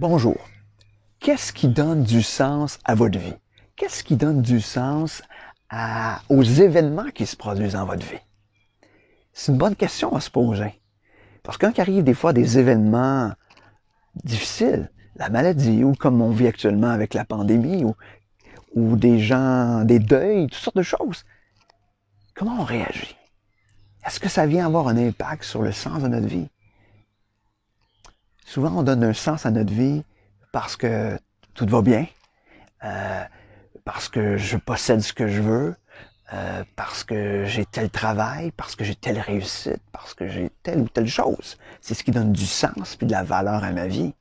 Bonjour. Qu'est-ce qui donne du sens à votre vie? Qu'est-ce qui donne du sens aux événements qui se produisent dans votre vie? C'est une bonne question à se poser. Parce que quand arrive des fois des événements difficiles, la maladie, ou comme on vit actuellement avec la pandémie, ou, ou des gens, des deuils, toutes sortes de choses, comment on réagit? Est-ce que ça vient avoir un impact sur le sens de notre vie? Souvent, on donne un sens à notre vie parce que tout va bien, euh, parce que je possède ce que je veux, euh, parce que j'ai tel travail, parce que j'ai telle réussite, parce que j'ai telle ou telle chose. C'est ce qui donne du sens puis de la valeur à ma vie.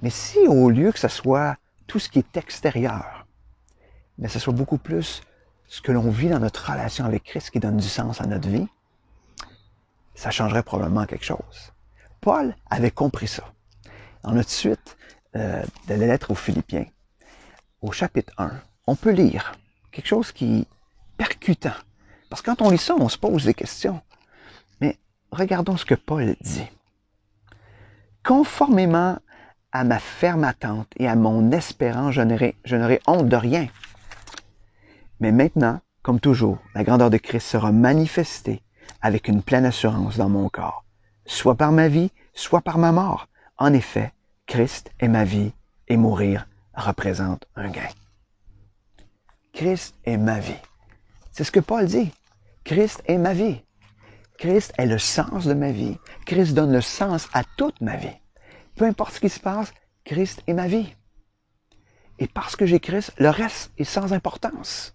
Mais si au lieu que ce soit tout ce qui est extérieur, mais ce soit beaucoup plus ce que l'on vit dans notre relation avec Christ qui donne du sens à notre vie, ça changerait probablement quelque chose. Paul avait compris ça. Dans notre suite euh, de la lettre aux Philippiens. Au chapitre 1, on peut lire quelque chose qui est percutant. Parce que quand on lit ça, on se pose des questions. Mais regardons ce que Paul dit. Conformément à ma ferme attente et à mon espérance, je n'aurai honte de rien. Mais maintenant, comme toujours, la grandeur de Christ sera manifestée avec une pleine assurance dans mon corps, soit par ma vie, soit par ma mort. En effet, Christ est ma vie et mourir représente un gain. Christ est ma vie. C'est ce que Paul dit. Christ est ma vie. Christ est le sens de ma vie. Christ donne le sens à toute ma vie. Peu importe ce qui se passe, Christ est ma vie. Et parce que j'ai Christ, le reste est sans importance.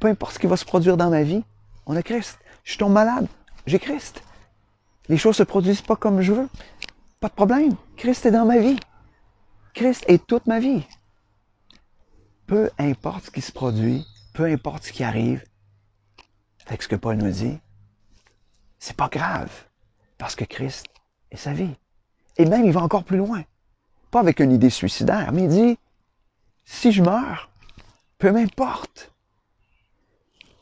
Peu importe ce qui va se produire dans ma vie, on a Christ. Je tombe malade, j'ai Christ. Les choses se produisent pas comme je veux. Pas de problème. Christ est dans ma vie. Christ est toute ma vie. Peu importe ce qui se produit, peu importe ce qui arrive, avec ce que Paul nous dit, c'est pas grave, parce que Christ est sa vie. Et même, il va encore plus loin. Pas avec une idée suicidaire, mais il dit, si je meurs, peu m'importe.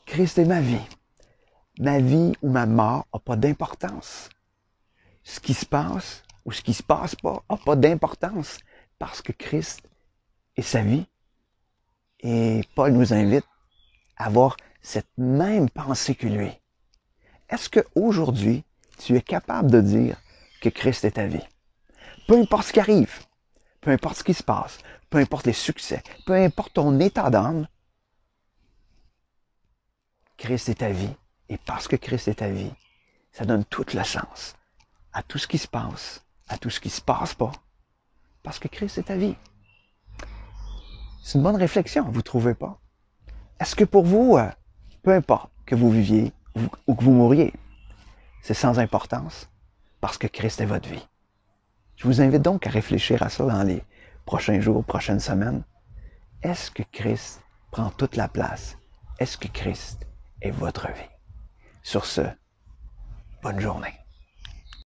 Christ est ma vie. Ma vie ou ma mort n'a pas d'importance ce qui se passe ou ce qui se passe pas n'a pas d'importance parce que Christ est sa vie. Et Paul nous invite à avoir cette même pensée que lui. Est-ce que aujourd'hui tu es capable de dire que Christ est ta vie? Peu importe ce qui arrive, peu importe ce qui se passe, peu importe les succès, peu importe ton état d'âme, Christ est ta vie. Et parce que Christ est ta vie, ça donne tout le sens à tout ce qui se passe, à tout ce qui se passe pas, parce que Christ est ta vie. C'est une bonne réflexion, vous trouvez pas? Est-ce que pour vous, euh, peu importe que vous viviez ou que vous mouriez, c'est sans importance parce que Christ est votre vie. Je vous invite donc à réfléchir à ça dans les prochains jours, prochaines semaines. Est-ce que Christ prend toute la place? Est-ce que Christ est votre vie? Sur ce, bonne journée.